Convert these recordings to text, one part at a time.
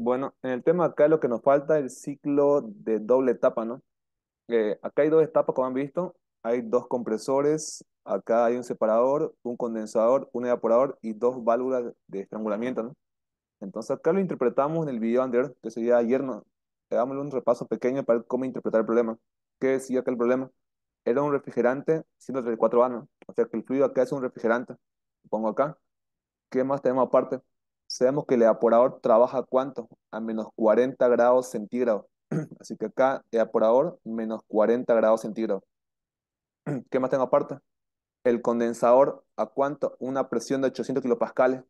Bueno, en el tema acá lo que nos falta el ciclo de doble etapa, ¿no? Eh, acá hay dos etapas, como han visto. Hay dos compresores, acá hay un separador, un condensador, un evaporador y dos válvulas de estrangulamiento, ¿no? Entonces acá lo interpretamos en el video anterior, que sería ayer, ¿no? un repaso pequeño para cómo interpretar el problema. ¿Qué decía acá el problema? Era un refrigerante 134 vanos. o sea que el fluido acá es un refrigerante. Lo pongo acá. ¿Qué más tenemos aparte? Sabemos que el evaporador trabaja cuánto? A menos 40 grados centígrados. Así que acá, evaporador, menos 40 grados centígrados. ¿Qué más tengo aparte? El condensador, ¿a cuánto? Una presión de 800 kilopascales.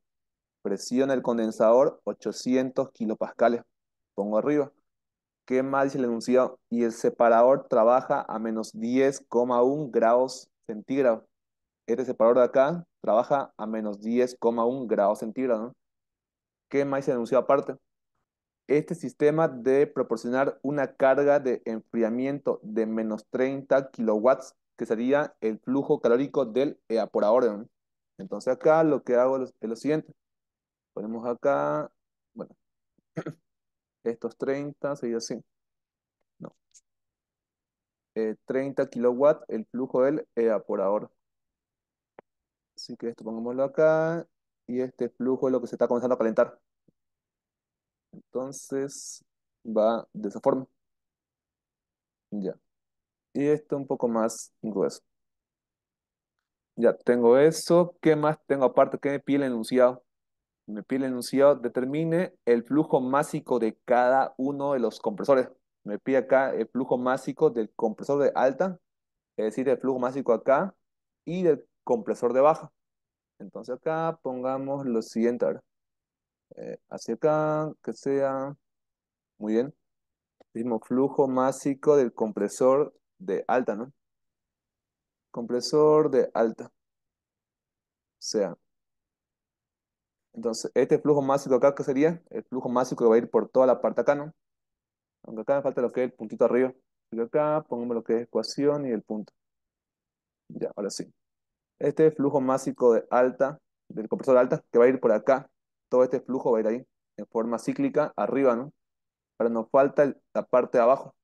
Presión el condensador, 800 kilopascales. Pongo arriba. ¿Qué más dice el enunciado? Y el separador trabaja a menos 10,1 grados centígrados. Este separador de acá trabaja a menos 10,1 grados centígrados. ¿Qué más se anunció aparte. Este sistema debe proporcionar una carga de enfriamiento de menos 30 kilowatts, que sería el flujo calórico del evaporador. Entonces acá lo que hago es lo siguiente. Ponemos acá, bueno, estos 30 sería así. No. 30 eh, kilowatts el flujo del evaporador. Así que esto pongámoslo acá y este flujo es lo que se está comenzando a calentar. Entonces va de esa forma. Ya. Y esto un poco más grueso. Ya tengo eso. ¿Qué más tengo aparte? ¿Qué me pide el enunciado? Me pide el enunciado. Determine el flujo másico de cada uno de los compresores. Me pide acá el flujo másico del compresor de alta, es decir, el flujo másico acá y del compresor de baja. Entonces acá pongamos lo siguiente ahora. Eh, hacia acá, que sea, muy bien, mismo flujo másico del compresor de alta, ¿no? Compresor de alta. O sea, entonces este flujo másico acá, ¿qué sería? El flujo másico que va a ir por toda la parte acá, ¿no? Aunque acá me falta lo que es el puntito arriba. Y acá pongamos lo que es ecuación y el punto. Ya, ahora sí. Este flujo másico de alta, del compresor alta, que va a ir por acá, todo este flujo va a ir ahí, en forma cíclica, arriba, ¿no? Ahora nos falta la parte de abajo.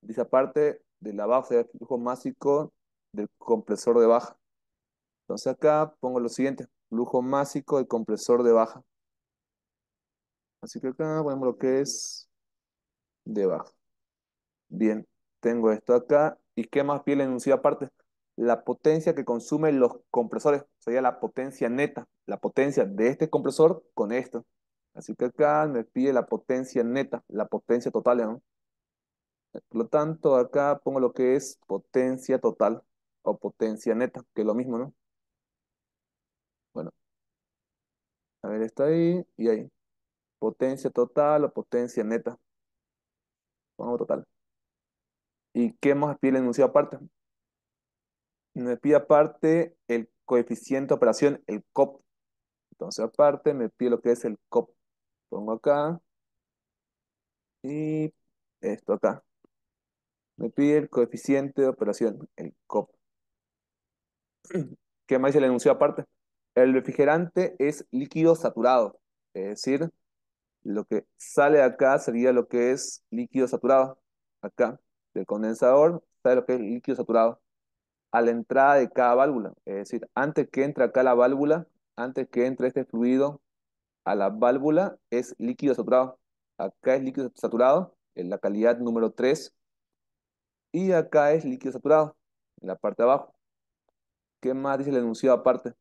Dice, esa parte de la base el flujo másico del compresor de baja. Entonces acá pongo lo siguiente, flujo másico del compresor de baja. Así que acá ponemos lo que es de baja. Bien, tengo esto acá. ¿Y qué más piel enuncia aparte? la potencia que consumen los compresores, sería la potencia neta, la potencia de este compresor con esto. Así que acá me pide la potencia neta, la potencia total, ¿no? Por lo tanto, acá pongo lo que es potencia total o potencia neta, que es lo mismo, ¿no? Bueno. A ver, está ahí y ahí. Potencia total o potencia neta. Pongo total. ¿Y qué más pide el enunciado aparte? me pide aparte el coeficiente de operación, el COP. Entonces aparte me pide lo que es el COP. Pongo acá y esto acá. Me pide el coeficiente de operación, el COP. ¿Qué más se le anunció aparte? El refrigerante es líquido saturado, es decir, lo que sale de acá sería lo que es líquido saturado. Acá, del condensador, sale lo que es líquido saturado a la entrada de cada válvula. Es decir, antes que entre acá la válvula, antes que entre este fluido a la válvula, es líquido saturado. Acá es líquido saturado, en la calidad número 3. Y acá es líquido saturado, en la parte de abajo. ¿Qué más dice el enunciado aparte?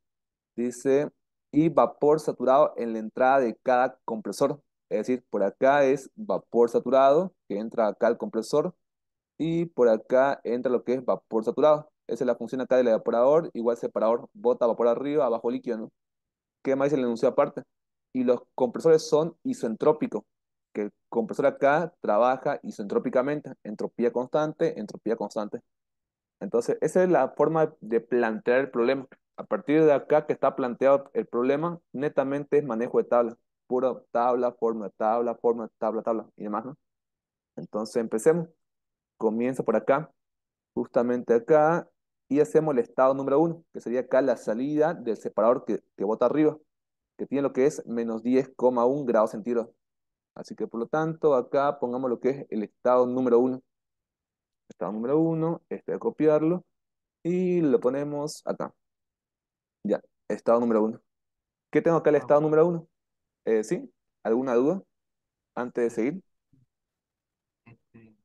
Dice, y vapor saturado en la entrada de cada compresor. Es decir, por acá es vapor saturado, que entra acá al compresor, y por acá entra lo que es vapor saturado. Esa es la función acá del evaporador, igual separador, bota vapor arriba, abajo líquido, ¿no? ¿Qué más dice el enunciado aparte? Y los compresores son isentrópicos, que el compresor acá trabaja isentrópicamente, entropía constante, entropía constante. Entonces, esa es la forma de plantear el problema. A partir de acá que está planteado el problema, netamente es manejo de tabla. Pura tabla, forma, tabla, forma, tabla, tabla y demás, ¿no? Entonces, empecemos. Comienza por acá. Justamente acá y hacemos el estado número 1, que sería acá la salida del separador que, bota arriba, que tiene lo que es menos 10,1 grados centígrados. Así que por lo tanto acá pongamos lo que es el estado número 1. Estado número 1, este de copiarlo y lo ponemos acá. Ya, estado número 1. ¿Qué tengo acá el estado número 1? Eh, ¿Sí? ¿Alguna duda antes de seguir? Este,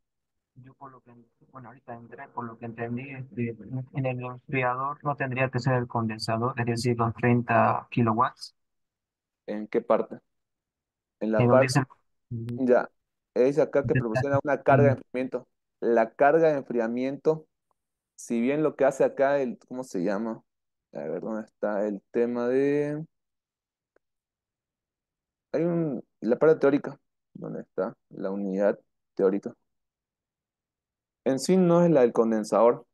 yo por lo que bueno, ahorita entré, por lo que entendí, este, en el enfriador no tendría que ser el condensador, es decir, los 30 kilowatts. ¿En qué parte? En la parte. Ya, es acá que proporciona una carga de enfriamiento. La carga de enfriamiento, si bien lo que hace acá, el, ¿cómo se llama? A ver, ¿dónde está el tema de. Hay un. La parte teórica. ¿Dónde está? La unidad teórica en sí no es la del condensador,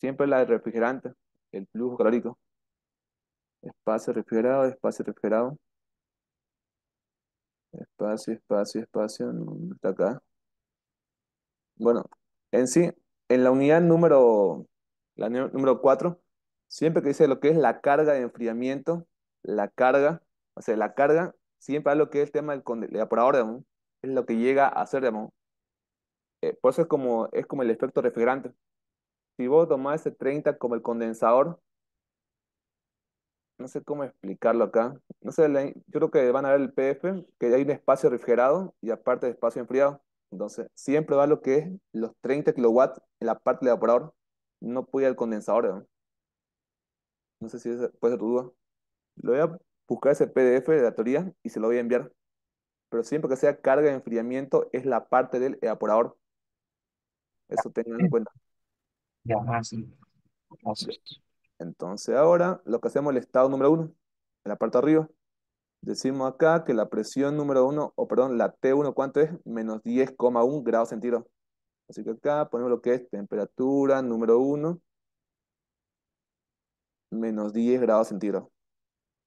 siempre es la del refrigerante, el flujo calórico. Espacio refrigerado, espacio refrigerado. Espacio, espacio, espacio, está acá. Bueno, en sí, en la unidad número, la número 4, siempre que dice lo que es la carga de enfriamiento, la carga, o sea, la carga, siempre es lo que es el tema del, condensador, evaporador, es lo que llega a ser, digamos, eh, por eso es como, es como el efecto refrigerante. Si vos tomás ese 30 como el condensador, no sé cómo explicarlo acá. No sé, yo creo que van a ver el pdf que hay un espacio refrigerado y aparte de espacio enfriado. Entonces, siempre va lo que es los 30 kilowatts en la parte del evaporador. No puede ir al condensador. ¿no? sé si puede ser tu duda. Lo voy a buscar ese PDF de la teoría y se lo voy a enviar. Pero siempre que sea carga de enfriamiento es la parte del evaporador. Eso tengan en cuenta. Ya, así. Ah, ah, Entonces ahora lo que hacemos es el estado número uno en la parte de arriba. Decimos acá que la presión número uno o perdón, la T1, ¿cuánto es? Menos 10,1 grados centígrados. Así que acá ponemos lo que es temperatura número 1, menos 10 grados centígrados.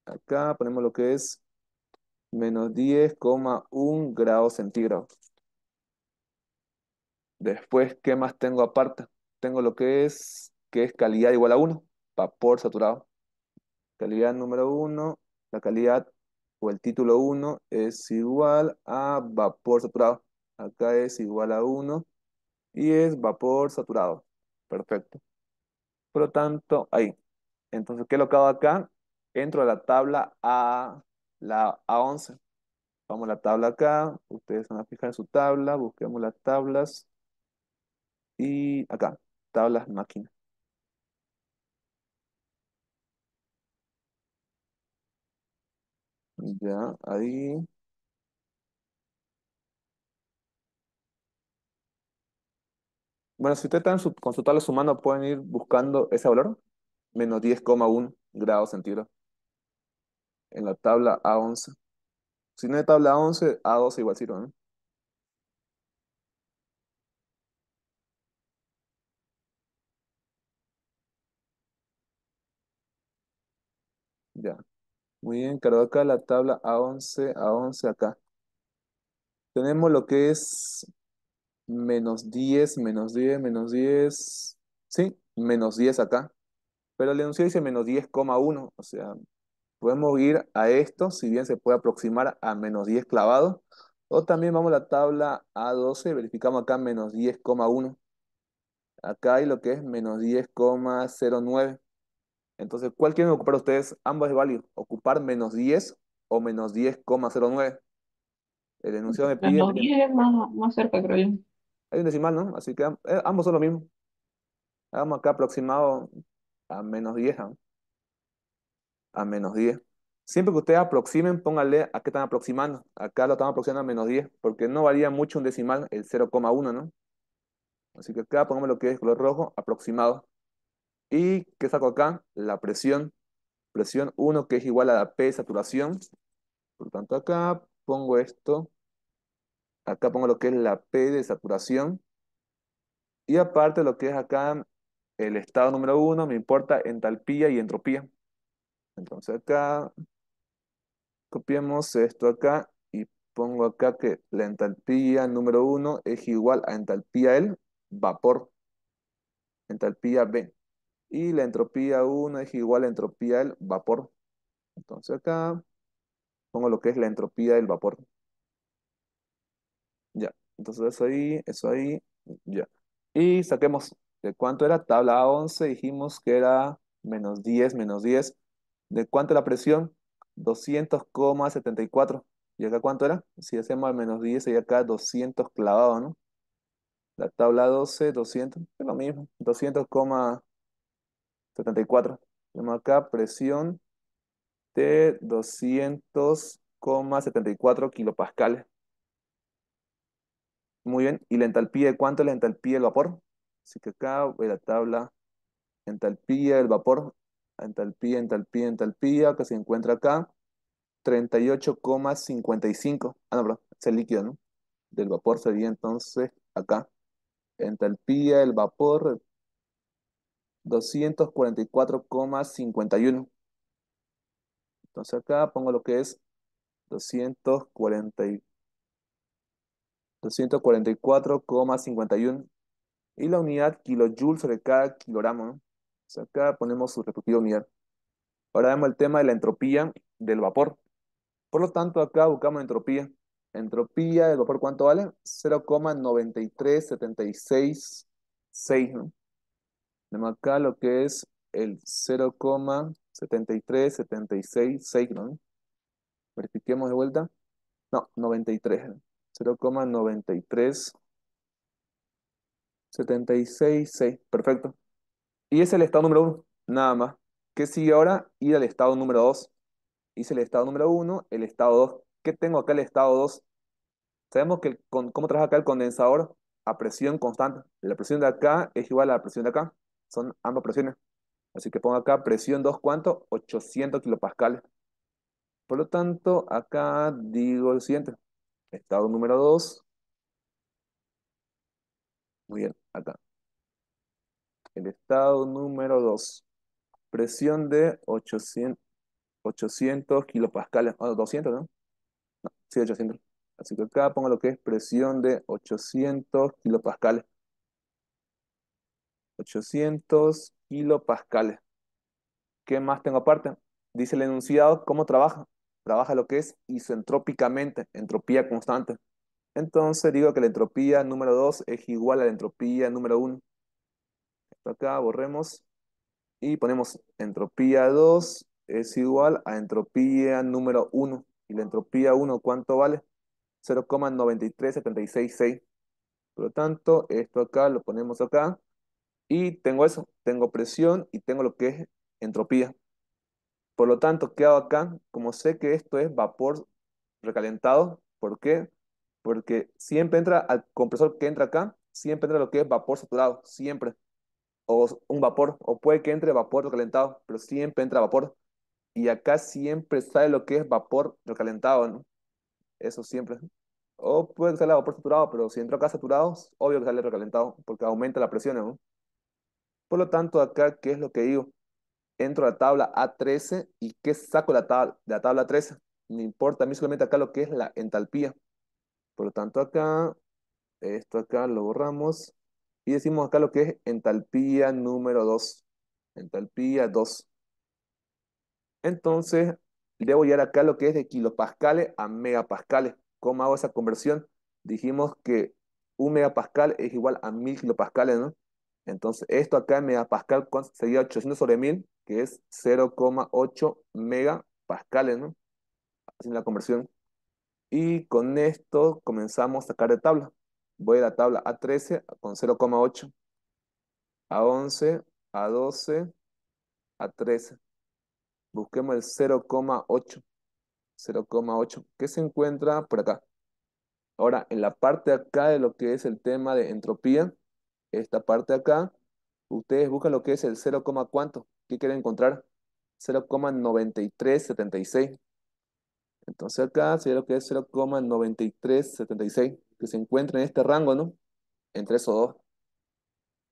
Acá ponemos lo que es menos 10,1 grados centígrados. Después, ¿qué más tengo aparte? Tengo lo que es, que es calidad igual a 1, vapor saturado. Calidad número 1, la calidad o el título 1 es igual a vapor saturado. Acá es igual a 1 y es vapor saturado. Perfecto. Por lo tanto, ahí. Entonces, ¿qué lo hago acá? Entro a la tabla A, la A11. Vamos a la tabla acá. Ustedes van a fijar en su tabla. Busquemos las tablas. Y acá, tablas máquinas. Ya, ahí. Bueno, si ustedes están con su tabla sumando, pueden ir buscando ese valor, menos 10,1 grados centígrados, en la tabla A11. Si no hay tabla A11, A12 igual 0, ¿no? Muy bien, cargo acá la tabla A11, A11 acá. Tenemos lo que es menos 10, menos 10, menos 10, sí, menos 10 acá. Pero el enunciado dice menos 10,1, o sea, podemos ir a esto, si bien se puede aproximar a menos 10 clavado, o también vamos a la tabla A12, verificamos acá menos 10,1. Acá hay lo que es menos 10,09. Entonces, ¿cuál quieren ocupar ustedes? Ambos es válido. Ocupar menos 10 o menos 10,09. El enunciado me pide... Menos 10 es más, más cerca, creo yo. Hay un decimal, ¿no? Así que eh, ambos son lo mismo. Hagamos acá aproximado a menos 10. ¿ah? A menos 10. Siempre que ustedes aproximen, pónganle a qué están aproximando. Acá lo estamos aproximando a menos 10, porque no varía mucho un decimal, el 0,1, ¿no? Así que acá pongamos lo que es color rojo, aproximado. ¿Y qué saco acá? La presión. Presión 1 que es igual a la P de saturación. Por tanto, acá pongo esto. Acá pongo lo que es la P de saturación. Y aparte lo que es acá el estado número 1, me importa entalpía y entropía. Entonces acá copiamos esto acá y pongo acá que la entalpía número 1 es igual a entalpía L, vapor. Entalpía B. Y la entropía 1 es igual a la entropía del vapor. Entonces acá pongo lo que es la entropía del vapor. Ya, entonces eso ahí, eso ahí, ya. Y saquemos de cuánto era tabla 11, dijimos que era menos 10, menos 10. ¿De cuánto la presión? 200,74. ¿Y acá cuánto era? Si hacemos menos 10, sería acá 200 clavado, ¿no? La tabla 12, 200, es lo mismo, 200,74. 74. Tenemos acá presión de 200,74 kilopascales. Muy bien. ¿Y la entalpía? de ¿Cuánto es la entalpía del vapor? Así que acá voy la tabla entalpía del vapor. Entalpía, entalpía, entalpía, que se encuentra acá. 38,55. Ah, no, perdón. Es el líquido, ¿no? Del vapor sería entonces acá. Entalpía del vapor 244,51. Entonces acá pongo lo que es 244,51 y la unidad kilojoules de cada kilogramo. acá ponemos su respectiva unidad. Ahora vemos el tema de la entropía del vapor. Por lo tanto, acá buscamos entropía. Entropía del vapor, ¿cuánto vale? 0,93766. ¿no? Tenemos acá lo que es el 0,73766. Verifiquemos de vuelta. No, 93. 0,93. 76,6. Perfecto. Y es el estado número 1, nada más. ¿Qué sigue ahora? Ir al estado número 2. Hice el estado número 1, el estado 2. ¿Qué tengo acá el estado 2? Sabemos que con, cómo trabaja acá el condensador a presión constante. La presión de acá es igual a la presión de acá. Son ambas presiones. Así que pongo acá presión 2, ¿cuánto? 800 kilopascales. Por lo tanto, acá digo el siguiente. Estado número 2. Muy bien, acá. El estado número 2. Presión de 800, 800 kilopascales. Oh, ah, 200, ¿no? No, sí, 800. Así que acá pongo lo que es presión de 800 kilopascales. 800 kilopascales. ¿Qué más tengo aparte? Dice el enunciado, ¿cómo trabaja? Trabaja lo que es isentrópicamente, entropía constante. Entonces digo que la entropía número 2 es igual a la entropía número 1. acá borremos y ponemos entropía 2 es igual a entropía número 1. ¿Y la entropía 1 cuánto vale? 0,93766. Por lo tanto, esto acá lo ponemos acá y tengo eso, tengo presión y tengo lo que es entropía. Por lo tanto, ¿qué acá? Como sé que esto es vapor recalentado, ¿por qué? Porque siempre entra, al compresor que entra acá, siempre entra lo que es vapor saturado, siempre. O un vapor, o puede que entre vapor recalentado, pero siempre entra vapor. Y acá siempre sale lo que es vapor recalentado, ¿no? Eso siempre. O puede que salga vapor saturado, pero si entra acá saturado, obvio que sale recalentado, porque aumenta la presión, ¿no? Por lo tanto, acá, ¿qué es lo que digo? Entro a la tabla A13 y ¿qué saco la tabla, de la tabla 13? No importa, a mí solamente acá lo que es la entalpía. Por lo tanto, acá, esto acá lo borramos y decimos acá lo que es entalpía número 2. Entalpía 2. Entonces, debo llegar acá lo que es de kilopascales a megapascales. ¿Cómo hago esa conversión? Dijimos que un megapascal es igual a mil kilopascales, ¿no? Entonces, esto acá en megapascal sería 800 sobre 1000, que es 0,8 megapascales, ¿no? Haciendo la conversión. Y con esto comenzamos a sacar de tabla. Voy a la tabla A13 con 0,8, A11, A12, A13. Busquemos el 0,8. 0,8, que se encuentra por acá. Ahora, en la parte acá de lo que es el tema de entropía, esta parte acá, ustedes buscan lo que es el 0, cuánto. ¿Qué quieren encontrar? 0,9376. Entonces acá ve lo que es 0,9376, que se encuentra en este rango, ¿no? Entre esos dos.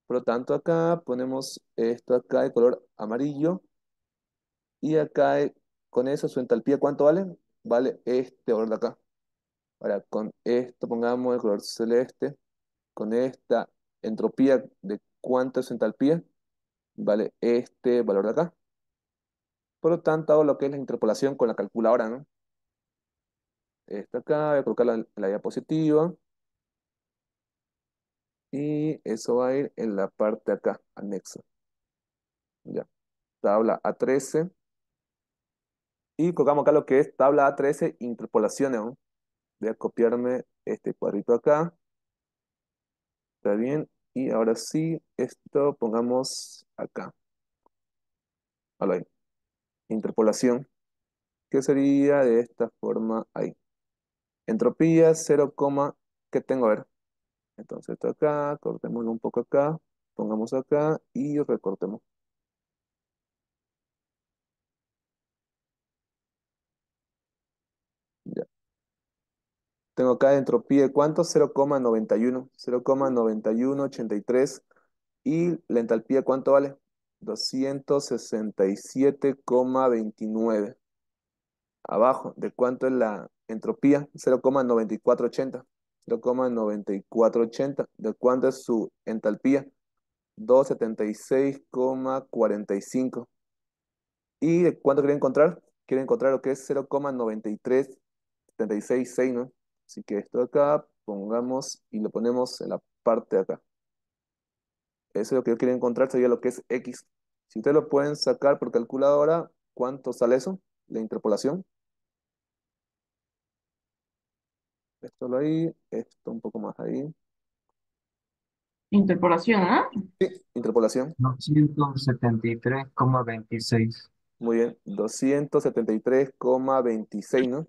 Por lo tanto, acá ponemos esto acá de color amarillo. Y acá eh, con eso su entalpía, ¿cuánto vale? Vale este valor de acá. Ahora, con esto pongamos el color celeste. Con esta entropía de cuánto es entalpía, vale este valor de acá. Por lo tanto, hago lo que es la interpolación con la calculadora, ¿no? Esta acá, voy a colocarla en la diapositiva. Y eso va a ir en la parte acá, Anexo Ya. Tabla A13. Y colocamos acá lo que es tabla A13, interpolaciones. ¿no? Voy a copiarme este cuadrito acá. Está bien. Y ahora sí, esto pongamos acá. Ahí. Interpolación. ¿Qué sería de esta forma ahí? Entropía 0, ¿qué tengo? A ver. Entonces esto acá, cortémoslo un poco acá, pongamos acá y recortemos Tengo acá entropía de cuánto? 0,91. 0,9183. ¿Y la entalpía cuánto vale? 267,29. Abajo, ¿de cuánto es la entropía? 0,9480. 0,9480. ¿De cuánto es su entalpía? 276,45. ¿Y de cuánto quiere encontrar? Quiere encontrar lo que es 0,9376, ¿no? Así que esto de acá, pongamos y lo ponemos en la parte de acá. Eso es lo que yo quiero encontrar, sería lo que es X. Si ustedes lo pueden sacar por calculadora, ¿cuánto sale eso? La interpolación. Esto lo ahí, esto un poco más ahí. Interpolación, ¿ah? ¿eh? Sí, interpolación. 273,26. Muy bien, 273,26, ¿no?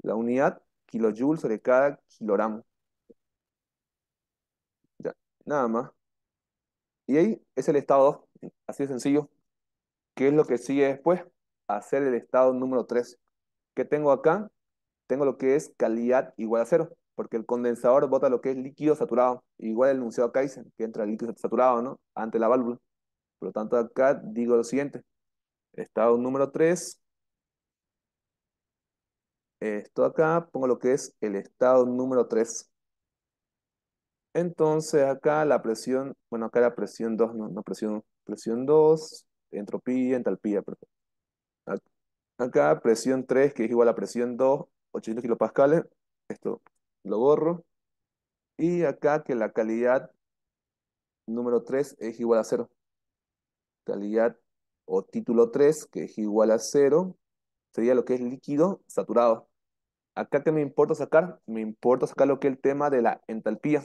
La unidad kilojoules sobre cada kilogramo. Ya, nada más. Y ahí es el estado 2, así de sencillo. ¿Qué es lo que sigue después? Hacer el estado número 3. ¿Qué tengo acá? Tengo lo que es calidad igual a cero, porque el condensador bota lo que es líquido saturado, igual el enunciado dice. que entra el líquido saturado, ¿no? Ante la válvula. Por lo tanto, acá digo lo siguiente. Estado número 3, esto acá, pongo lo que es el estado número 3. Entonces acá la presión, bueno acá la presión 2, no, no presión, presión 2, entropía, entalpía, perdón. Acá presión 3 que es igual a presión 2, 800 kilopascales, esto lo borro. Y acá que la calidad número 3 es igual a 0. Calidad o título 3 que es igual a 0 sería lo que es líquido saturado acá que me importa sacar, me importa sacar lo que es el tema de la entalpía.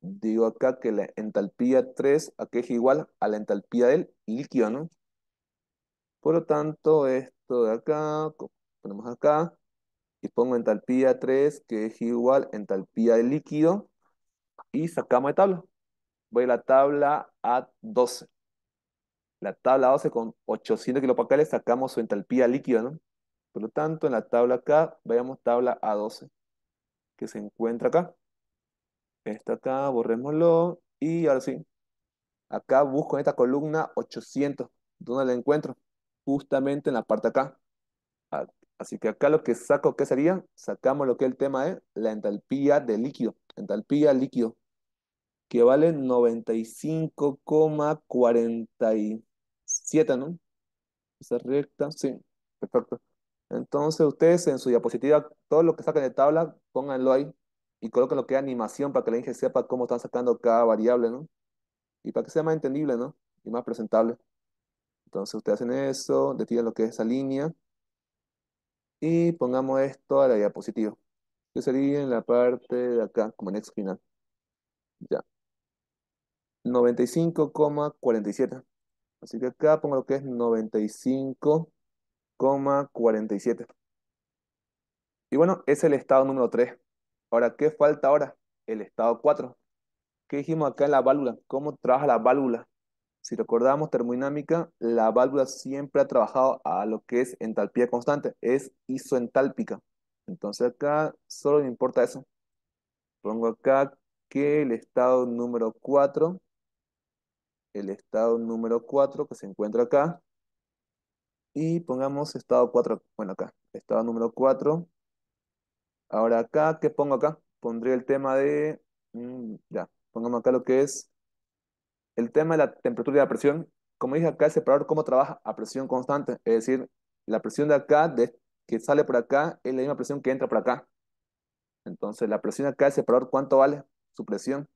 Digo acá que la entalpía 3, aquí es igual a la entalpía del líquido, ¿no? Por lo tanto, esto de acá, ponemos acá, y pongo entalpía 3, que es igual a entalpía del líquido, y sacamos de tabla. Voy a la tabla A12. La tabla 12 con 800 kilopascales sacamos su entalpía líquida, ¿no? Por lo tanto, en la tabla acá, veamos tabla A12, que se encuentra acá. Esta acá, borrémoslo. Y ahora sí, acá busco en esta columna 800. ¿Dónde la encuentro? Justamente en la parte acá. Así que acá lo que saco, ¿qué sería? Sacamos lo que el tema es la entalpía de líquido. Entalpía líquido. Que vale 95,47, ¿no? Esa recta, sí. Perfecto. Entonces ustedes en su diapositiva, todo lo que saquen de tabla, pónganlo ahí y coloquen lo que es animación para que la gente sepa cómo están sacando cada variable, ¿no? Y para que sea más entendible, ¿no? Y más presentable. Entonces ustedes hacen eso, detienen lo que es esa línea y pongamos esto a la diapositiva, que sería en la parte de acá, como en ex final. Ya. 95,47. Así que acá pongo lo que es 95 47. Y bueno, es el estado número 3. Ahora, ¿qué falta ahora? El estado 4. ¿Qué dijimos acá en la válvula? ¿Cómo trabaja la válvula? Si recordamos termodinámica, la válvula siempre ha trabajado a lo que es entalpía constante, es isoentálpica. Entonces acá solo me importa eso. Pongo acá que el estado número 4, el estado número 4 que se encuentra acá, y pongamos estado 4, bueno acá, estado número 4. Ahora acá, ¿qué pongo acá? Pondría el tema de, mm, ya, pongamos acá lo que es el tema de la temperatura y la presión. Como dije acá, el separador, ¿cómo trabaja? A presión constante, es decir, la presión de acá, de, que sale por acá, es la misma presión que entra por acá. Entonces, la presión acá del separador, ¿cuánto vale su presión?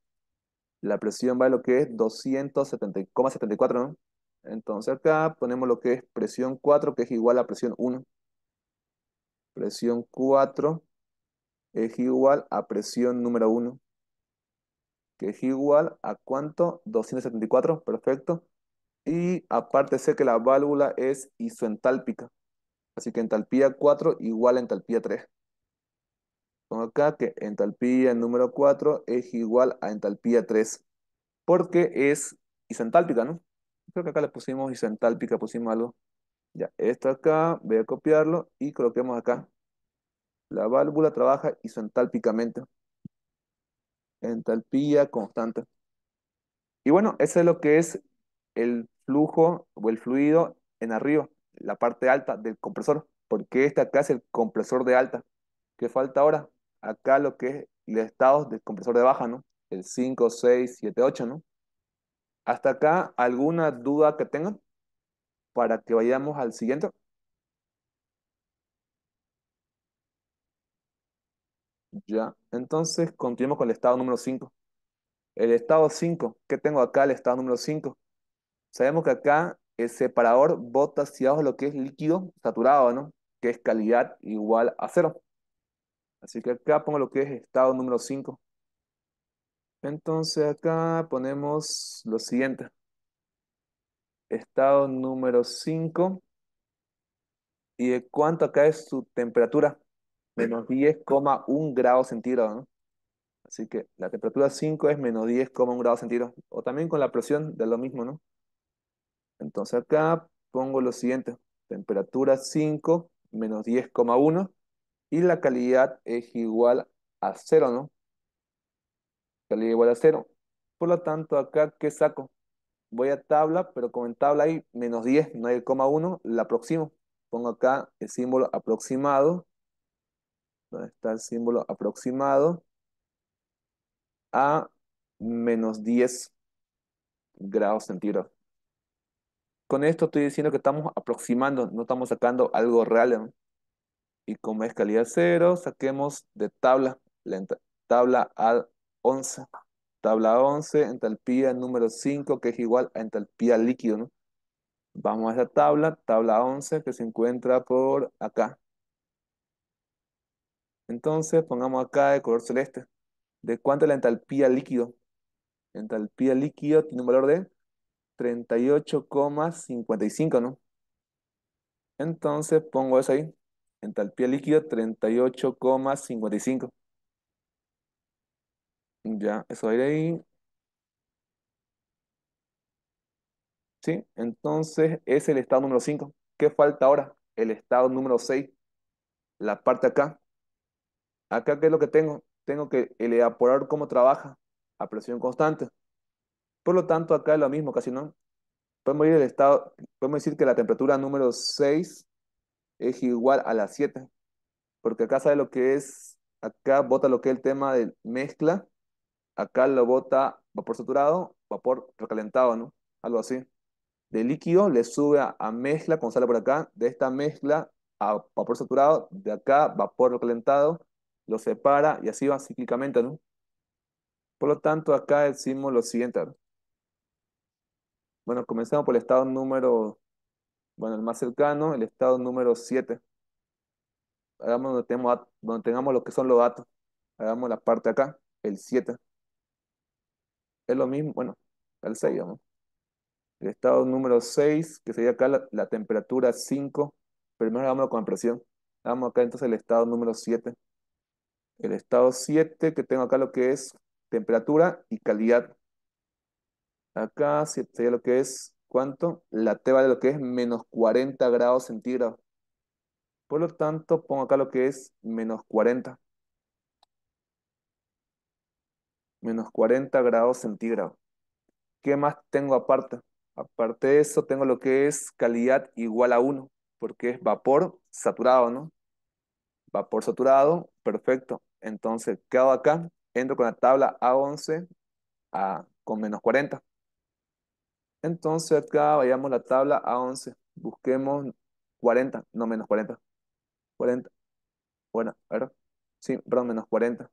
La presión vale lo que es 270,74, ¿no? Entonces acá ponemos lo que es presión 4, que es igual a presión 1. Presión 4 es igual a presión número 1, que es igual a cuánto? 274, perfecto. Y aparte sé que la válvula es isoentálpica, así que entalpía 4 igual a entalpía 3. Pongo acá que entalpía número 4 es igual a entalpía 3, porque es isentálpica, ¿no? creo que acá le pusimos isentálpica, pusimos algo. Ya, esto acá, voy a copiarlo y coloquemos acá. La válvula trabaja isentálpicamente. Entalpía constante. Y bueno, ese es lo que es el flujo o el fluido en arriba, la parte alta del compresor, porque este acá es el compresor de alta. ¿Qué falta ahora? Acá lo que es el estado del compresor de baja, ¿no? El 5, 6, 7, 8, ¿no? Hasta acá, ¿alguna duda que tengan para que vayamos al siguiente? Ya, entonces continuemos con el estado número 5. El estado 5, ¿qué tengo acá? El estado número 5. Sabemos que acá el separador bota hacia abajo lo que es líquido saturado, ¿no? Que es calidad igual a cero. Así que acá pongo lo que es estado número 5. Entonces acá ponemos lo siguiente. Estado número 5. ¿Y de cuánto acá es su temperatura? Menos 10,1 grados centígrados, ¿no? Así que la temperatura 5 es menos 10,1 grados centígrados. O también con la presión de lo mismo, ¿no? Entonces acá pongo lo siguiente. Temperatura 5 menos 10,1 y la calidad es igual a 0, ¿no? calidad igual a cero. Por lo tanto, acá, ¿qué saco? Voy a tabla, pero como en tabla hay menos 10, no hay coma 1, la aproximo. Pongo acá el símbolo aproximado. ¿Dónde está el símbolo aproximado? A menos 10 grados centígrados. Con esto estoy diciendo que estamos aproximando, no estamos sacando algo real. Y como es calidad cero, saquemos de tabla, tabla A 11. Tabla 11, entalpía número 5, que es igual a entalpía líquido, ¿no? Vamos a esa tabla, tabla 11, que se encuentra por acá. Entonces, pongamos acá de color celeste. ¿De cuánto es la entalpía líquido? Entalpía líquido tiene un valor de 38,55, ¿no? Entonces, pongo eso ahí. Entalpía líquido 38,55. Ya, eso iré ahí. ¿Sí? Entonces es el estado número 5. ¿Qué falta ahora? El estado número 6. La parte acá. Acá, ¿qué es lo que tengo? Tengo que el evaporar cómo trabaja a presión constante. Por lo tanto, acá es lo mismo, casi no. Podemos, ir el estado, podemos decir que la temperatura número 6 es igual a la 7. Porque acá sabe lo que es, acá bota lo que es el tema de mezcla acá lo bota vapor saturado, vapor recalentado, ¿no? Algo así. De líquido le sube a, mezcla, con sale por acá, de esta mezcla a vapor saturado, de acá vapor recalentado, lo separa y así va cíclicamente, ¿no? Por lo tanto, acá decimos lo siguiente. Bueno, comenzamos por el estado número, bueno, el más cercano, el estado número 7. Hagamos donde, donde tengamos lo que son los datos. Hagamos la parte acá, el 7 es lo mismo, bueno, el 6, vamos. El estado número 6, que sería acá la, temperatura 5. Primero vamos con la presión. vamos acá entonces el estado número 7. El estado 7, que tengo acá lo que es temperatura y calidad. Acá sería lo que es, ¿cuánto? La T vale lo que es menos 40 grados centígrados. Por lo tanto, pongo acá lo que es menos 40. menos 40 grados centígrados. ¿Qué más tengo aparte? Aparte de eso, tengo lo que es calidad igual a 1, porque es vapor saturado, ¿no? Vapor saturado, perfecto. Entonces, ¿qué hago acá? Entro con la tabla A11 a, con menos 40. Entonces, acá vayamos a la tabla A11. Busquemos 40, no menos 40. 40. Bueno, a Sí, perdón, menos 40.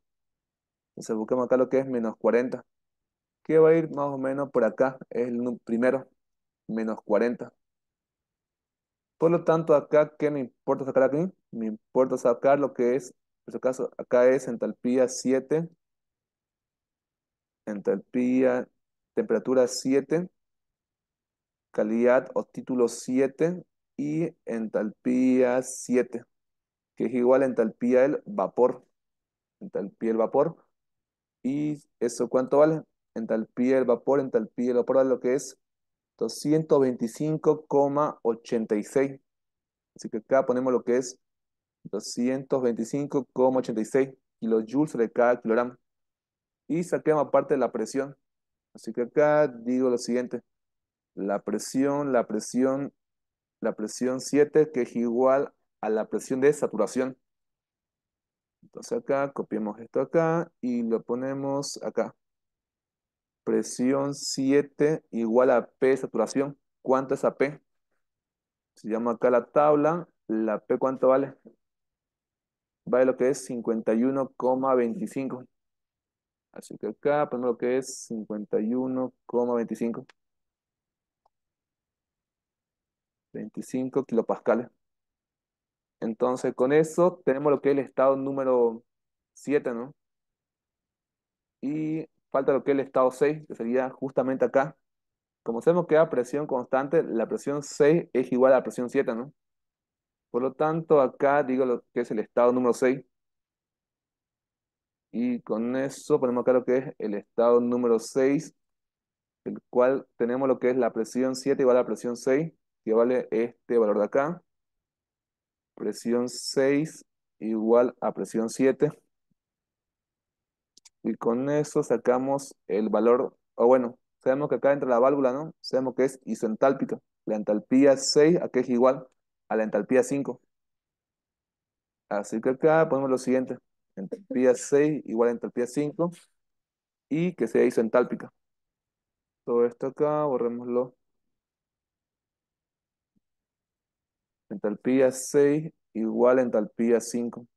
Entonces busquemos acá lo que es menos 40. que va a ir más o menos por acá? Es el primero, menos 40. Por lo tanto, acá, ¿qué me importa sacar aquí? Me importa sacar lo que es, en este caso, acá es entalpía 7, entalpía, temperatura 7, calidad o título 7 y entalpía 7, que es igual a entalpía del vapor. Entalpía del vapor. Y eso, ¿cuánto vale? En Entalpía el vapor, en entalpía el vapor, lo que es 225,86. Así que acá ponemos lo que es 225,86 kilojoules de cada kilogramo. Y saquemos aparte la presión. Así que acá digo lo siguiente. La presión, la presión, la presión 7 que es igual a la presión de saturación. Entonces acá copiamos esto acá y lo ponemos acá. Presión 7 igual a P saturación. ¿Cuánto es a P? Si llama acá la tabla, la P cuánto vale? Vale lo que es 51,25. Así que acá ponemos lo que es 51,25. 25 kilopascales. Entonces, con eso tenemos lo que es el estado número 7, ¿no? Y falta lo que es el estado 6, que sería justamente acá. Como sabemos que a presión constante, la presión 6 es igual a la presión 7, ¿no? Por lo tanto, acá digo lo que es el estado número 6. Y con eso ponemos acá lo que es el estado número 6, el cual tenemos lo que es la presión 7 igual a la presión 6, que vale este valor de acá presión 6 igual a presión 7. Y con eso sacamos el valor, o bueno, sabemos que acá entra la válvula, ¿no? Sabemos que es isentálpica. La entalpía 6 aquí es igual a la entalpía 5. Así que acá ponemos lo siguiente. Entalpía 6 igual a entalpía 5 y que sea isentálpica. Todo esto acá, borrémoslo. Entalpía 6 igual a entalpía 5.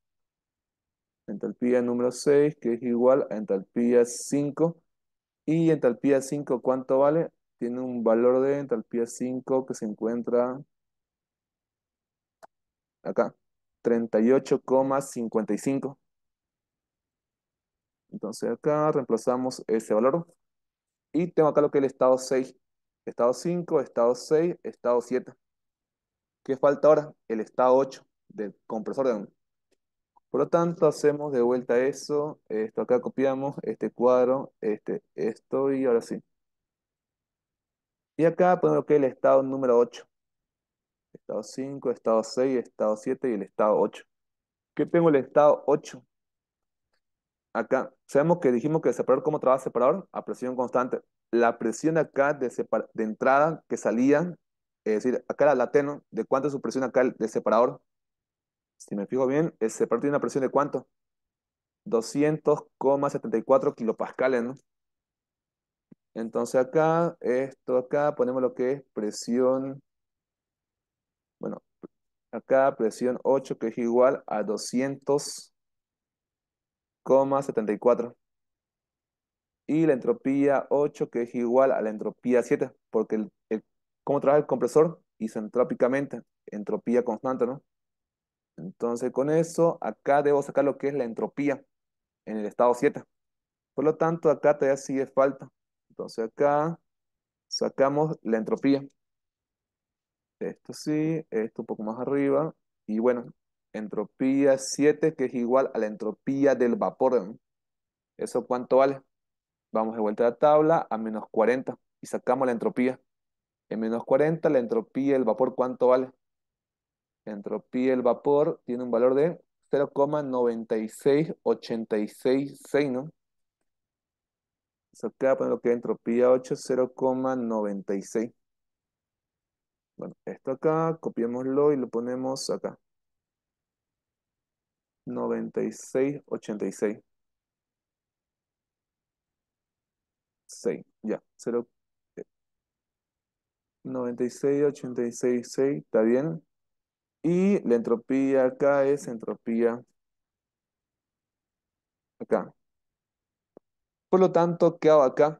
Entalpía número 6, que es igual a entalpía 5. Y entalpía 5, ¿cuánto vale? Tiene un valor de entalpía 5 que se encuentra acá, 38,55. Entonces acá reemplazamos ese valor. Y tengo acá lo que es el estado 6, estado 5, estado 6, estado 7. ¿Qué falta ahora? El estado 8 del compresor de 1? Por lo tanto, hacemos de vuelta eso. Esto acá copiamos, este cuadro, este, esto y ahora sí. Y acá ponemos que el estado número 8. Estado 5, estado 6, estado 7 y el estado 8. ¿Qué tengo el estado 8? Acá, sabemos que dijimos que el separador, ¿cómo trabaja el separador? A presión constante. La presión acá de, de entrada que salía es decir, acá la lateno, ¿de cuánto es su presión acá del separador? Si me fijo bien, el separador tiene una presión de cuánto? 200,74 kilopascales, ¿no? Entonces acá, esto acá, ponemos lo que es presión, bueno, acá presión 8 que es igual a 200,74. Y la entropía 8 que es igual a la entropía 7, porque el ¿Cómo trabaja el compresor? Isentrópicamente, entropía constante, ¿no? Entonces, con eso, acá debo sacar lo que es la entropía en el estado 7. Por lo tanto, acá todavía sigue falta. Entonces, acá sacamos la entropía. Esto sí, esto un poco más arriba. Y bueno, entropía 7, que es igual a la entropía del vapor. ¿Eso cuánto vale? Vamos de vuelta a la tabla a menos 40 y sacamos la entropía. En menos 40, la entropía el vapor, ¿cuánto vale? La entropía el vapor tiene un valor de 0,9686, ¿no? Eso acá poner lo que es entropía 8, 0,96. Bueno, esto acá, copiémoslo y lo ponemos acá. 96,86. 6, ya, 0, 96, 86, 6. ¿está bien? Y la entropía acá es entropía acá. Por lo tanto, ¿qué hago acá?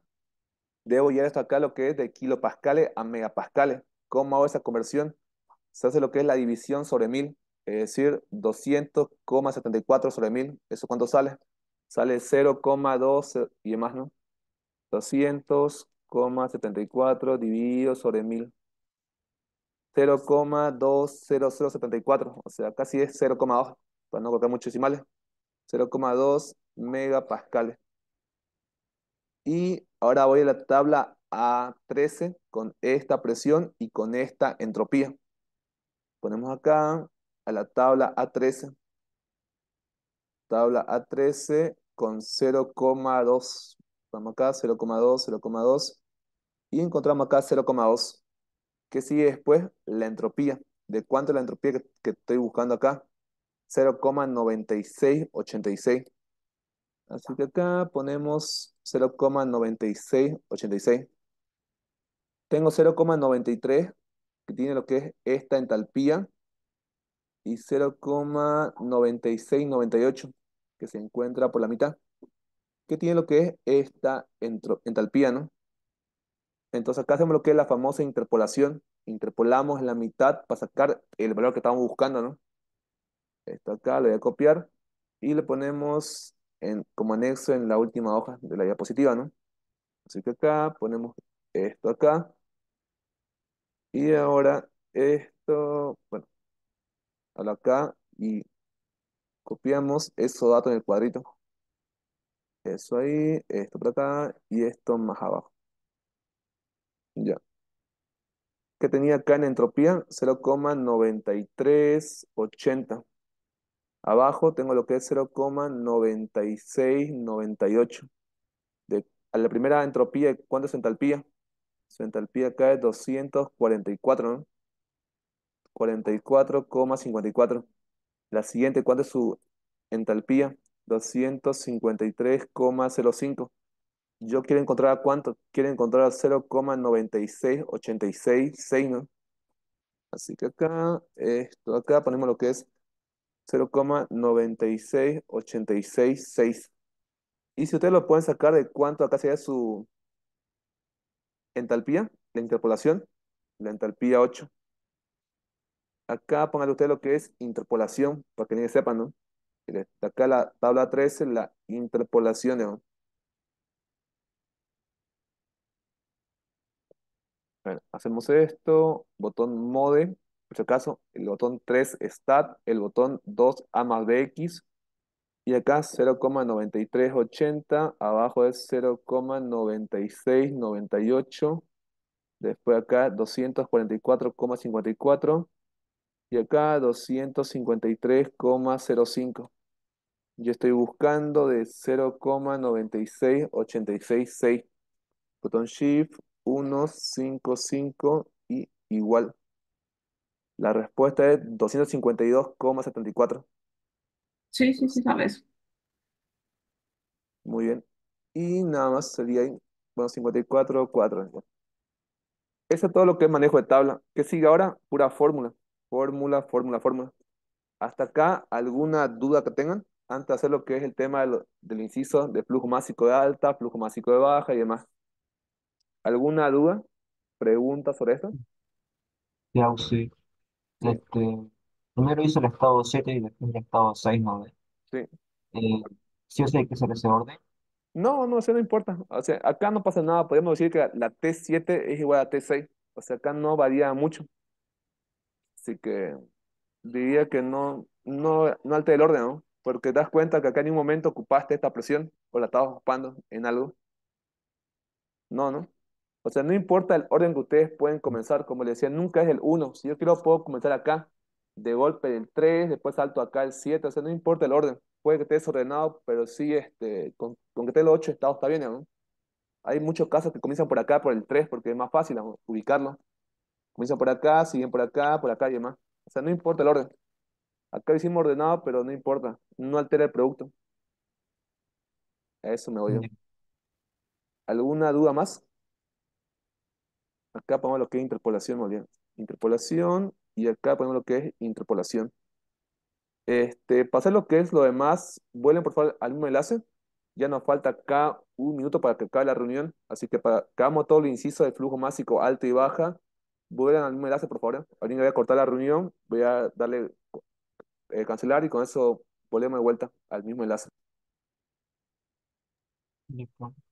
Debo llevar esto acá lo que es de kilopascales a megapascales. ¿Cómo hago esa conversión? Se hace lo que es la división sobre mil, es decir, 200,74 sobre mil. ¿Eso cuánto sale? Sale 0,2 y demás, ¿no? 200, 0,74 dividido sobre 1000. 0,20074, o sea, casi es 0,2, para no colocar muchos 0,2 megapascales. Y ahora voy a la tabla A13 con esta presión y con esta entropía. Ponemos acá a la tabla A13. Tabla A13 con 0,2. Vamos acá, 0,2, 0,2. Y encontramos acá 0,2. ¿Qué sigue después? La entropía. ¿De cuánto es la entropía que, estoy buscando acá? 0,9686. Así que acá ponemos 0,9686. Tengo 0,93 que tiene lo que es esta entalpía y 0,9698 que se encuentra por la mitad. Que tiene lo que es esta entalpía, ¿no? Entonces acá hacemos lo que es la famosa interpolación. Interpolamos la mitad para sacar el valor que estamos buscando, ¿no? Esto acá lo voy a copiar y le ponemos como anexo en la última hoja de la diapositiva, ¿no? Así que acá ponemos esto acá. Y ahora esto, bueno, acá y copiamos esos datos en el cuadrito. Eso ahí, esto por acá y esto más abajo. Ya. ¿Qué tenía acá en entropía? 0,9380. Abajo tengo lo que es 0,9698. De, a la primera entropía, ¿cuánto es entalpía? Su entalpía acá es 244, ¿no? 44,54. La siguiente, ¿cuánto es su entalpía? 253,05 yo quiero encontrar a cuánto, quiero encontrar a 0,96866, ¿no? Así que acá, esto acá ponemos lo que es 0,96866. Y si ustedes lo pueden sacar de cuánto acá sería su entalpía, la interpolación, la entalpía 8. Acá pongan ustedes lo que es interpolación, para que ni sepa, ¿no? Acá la tabla 13, la interpolación, ¿no? hacemos esto, botón mode, por si este acaso, el botón 3 stat, el botón 2 a más bx, y acá 0,9380, abajo es 0,9698, después acá 244,54, y acá 253,05. Yo estoy buscando de 0,96866. Botón Shift, 1, 5, 5 y igual. La respuesta es 252,74. Sí, sí, sí, sabes. Muy bien. Y nada más sería, bueno, 54, 4. Eso es todo lo que es manejo de tabla. ¿Qué sigue ahora? Pura fórmula. Fórmula, fórmula, fórmula. Hasta acá, ¿alguna duda que tengan? Antes de hacer lo que es el tema del, del inciso de flujo másico de alta, flujo másico de baja y demás. ¿Alguna duda? ¿Pregunta sobre esto? Ya, sí. Este, primero hice el estado 7 y después el estado 6, ¿no? sí. Eh, sí o sí hay que hacer ese orden. No, no, eso no importa. O sea, acá no pasa nada. Podemos decir que la, T7 es igual a T6. O sea, acá no varía mucho. Así que diría que no, no, no altera el orden, ¿no? Porque das cuenta que acá en un momento ocupaste esta presión o la estabas ocupando en algo. No, ¿no? O sea, no importa el orden que ustedes pueden comenzar, como les decía, nunca es el 1. Si yo quiero, puedo comenzar acá, de golpe el 3, después salto acá el 7, o sea, no importa el orden. Puede que esté desordenado, pero sí, este, con, que esté el 8 estado está bien, ¿no? Hay muchos casos que comienzan por acá, por el 3, porque es más fácil ubicarlo. Comienzan por acá, siguen por acá, por acá y demás. O sea, no importa el orden. Acá lo hicimos ordenado, pero no importa. No altera el producto. A eso me voy mm. ¿Alguna duda más? Acá ponemos lo que es interpolación, muy bien. Interpolación y acá ponemos lo que es interpolación. Este, pasar lo que es lo demás, vuelven por favor al mismo enlace. Ya nos falta acá un minuto para que acabe la reunión, así que para, acabamos todo el inciso del flujo másico alto y baja. vuelven al mismo enlace, por favor. Ahorita voy a cortar la reunión, voy a darle eh, cancelar y con eso volvemos de vuelta al mismo enlace. Listo.